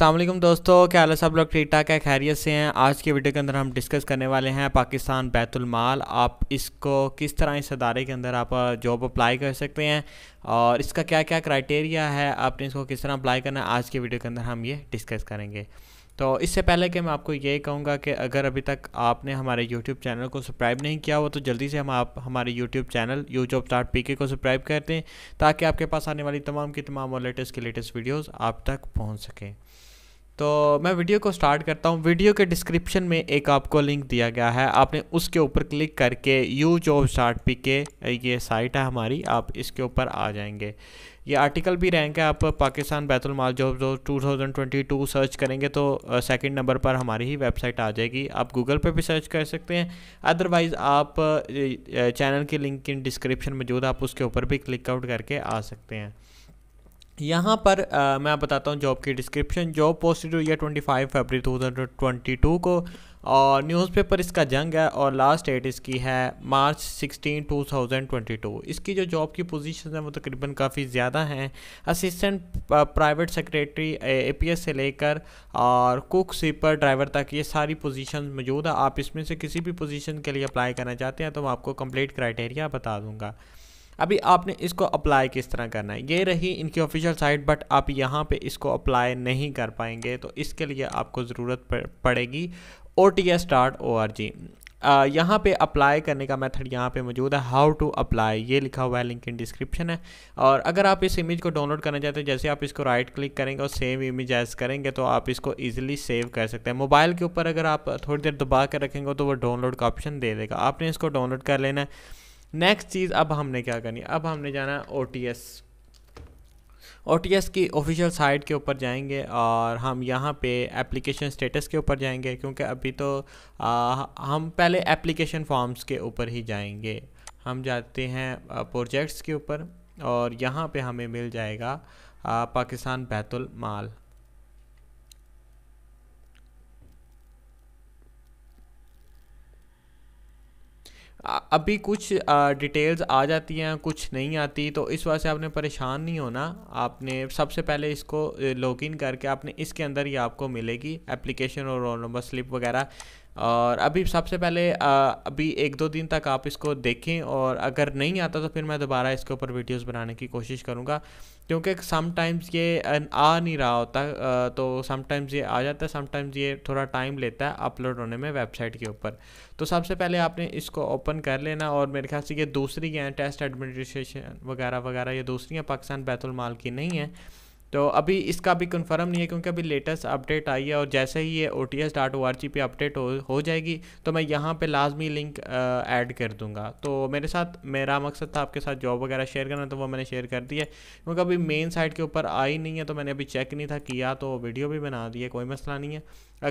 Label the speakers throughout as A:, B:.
A: असलम दोस्तों क्या हाल सब लोग ठीक ठाक है खैरियत से हैं आज के वीडियो के अंदर हम डिस्कस करने वाले हैं पाकिस्तान बैतुलमाल आप इसको किस तरह इस अदारे के अंदर आप जॉब अप्लाई कर सकते हैं और इसका क्या क्या क्राइटेरिया है आपने इसको किस तरह अप्लाई करना है आज के वीडियो के अंदर हम ये डिस्कस करेंगे तो इससे पहले कि मैं आपको ये कहूँगा कि अगर अभी तक आपने हमारे यूट्यूब चैनल को सब्सक्राइब नहीं किया हो तो जल्दी से हम आप हमारे YouTube channel YouTube start P K को सब्सक्राइब कर दें ताकि आपके पास आने वाली तमाम की तमाम और लेटेस्ट की लेटेस्ट वीडियोज़ आप तक पहुँच सकें तो मैं वीडियो को स्टार्ट करता हूँ वीडियो के डिस्क्रिप्शन में एक आपको लिंक दिया गया है आपने उसके ऊपर क्लिक करके यू जॉब स्टार्ट पी के ये साइट है हमारी आप इसके ऊपर आ जाएंगे ये आर्टिकल भी रैंक है आप पाकिस्तान बैतुलमाल जॉब जो 2022 सर्च करेंगे तो सेकंड नंबर पर हमारी ही वेबसाइट आ जाएगी आप गूगल पर भी सर्च कर सकते हैं अदरवाइज़ आप चैनल की लिंक इन डिस्क्रिप्शन मौजूद है आप उसके ऊपर भी क्लिकआउट करके आ सकते हैं यहाँ पर आ, मैं बताता हूँ जॉब की डिस्क्रिप्शन जॉब पोस्टेड हुई है twenty five February two thousand twenty two को और न्यूज़पेपर इसका जंग है और लास्ट डेट इसकी है March sixteen two thousand twenty two इसकी जो जॉब की पोजीशन है वो तकरीबन काफ़ी ज़्यादा हैं assistant private secretary A S से लेकर और कुक स्वीपर ड्राइवर तक ये सारी पोजीशन मौजूद है आप इसमें से किसी भी पोजीशन के लिए अप्लाई करना चाहते हैं तो मैं आपको कंप्लीट क्राइटेरिया बता दूँगा अभी आपने इसको अप्लाई किस तरह करना है ये रही इनकी ऑफिशियल साइट बट आप यहाँ पे इसको अप्लाई नहीं कर पाएंगे तो इसके लिए आपको ज़रूरत पड़ेगी O T S start O R G यहाँ पे अप्लाई करने का मेथड यहाँ पे मौजूद है हाउ टू अप्लाई ये लिखा हुआ है लिंक इन डिस्क्रिप्शन है और अगर आप इस इमेज को डाउनलोड करना चाहते हैं जैसे आप इसको राइट क्लिक करेंगे और सेव इमेज एज करेंगे तो आप इसको ईजिली सेव कर सकते हैं मोबाइल के ऊपर अगर आप थोड़ी देर दबा कर रखेंगे तो वो डाउनलोड का ऑप्शन दे देगा आपने इसको डाउनलोड कर लेना है नेक्स्ट चीज़ अब हमने क्या करनी अब हमने जाना है O T S O T S की ऑफिशियल साइट के ऊपर जाएंगे और हम यहाँ पे एप्लीकेशन स्टेटस के ऊपर जाएंगे क्योंकि अभी तो आ, हम पहले एप्लीकेशन फॉर्म्स के ऊपर ही जाएंगे हम जाते हैं प्रोजेक्ट्स के ऊपर और यहाँ पे हमें मिल जाएगा पाकिस्तान बैतुल माल अभी कुछ डिटेल्स आ जाती हैं कुछ नहीं आती तो इस वजह से आपने परेशान नहीं होना आपने सबसे पहले इसको लॉगिन करके आपने इसके अंदर ही आपको मिलेगी एप्लीकेशन और रोल नंबर स्लिप वगैरह और अभी सबसे पहले अभी एक दो दिन तक आप इसको देखें और अगर नहीं आता तो फिर मैं दोबारा इसके ऊपर वीडियोस बनाने की कोशिश करूँगा क्योंकि समटाइम्स ये आ नहीं रहा होता तो समटाइम्स ये आ जाता है समटाइम्स ये थोड़ा टाइम लेता है अपलोड होने में वेबसाइट के ऊपर तो सबसे पहले आपने इसको ओपन कर लेना और मेरे ख्याल से ये दूसरी हैं टेस्ट एडमिनिस्ट्रेशन वगैरह वगैरह ये दूसरी हैं पाकिस्तान बैतुलमाल की नहीं है तो अभी इसका भी कंफर्म नहीं है क्योंकि अभी लेटेस्ट अपडेट आई है और जैसे ही ये O T S dot O R G पे अपडेट हो हो जाएगी तो मैं यहाँ पे लाजमी लिंक ऐड कर दूँगा तो मेरे साथ मेरा मकसद था आपके साथ जॉब वगैरह शेयर करना तो वो मैंने शेयर कर दिया है क्योंकि अभी मेन साइट के ऊपर आई नहीं है तो मैंने अभी चेक नहीं था किया तो वीडियो भी बना दिया कोई मसला नहीं है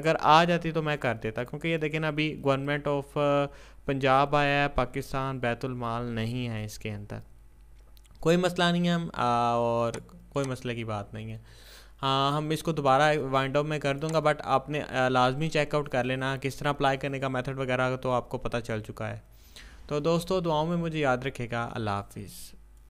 A: अगर आ जाती तो मैं कर देता क्योंकि ये देखें अभी गवर्नमेंट ऑफ पंजाब आया है पाकिस्तान बैतुलमाल नहीं है इसके अंदर कोई मसला नहीं है हम और कोई मसले की बात नहीं है हाँ हम इसको दोबारा वाइंड अप में कर दूंगा बट आपने लाजमी चेकआउट कर लेना किस तरह अप्लाई करने का मेथड वगैरह तो आपको पता चल चुका है तो दोस्तों दुआओं में मुझे याद रखेगा अल्लाह हाफिज़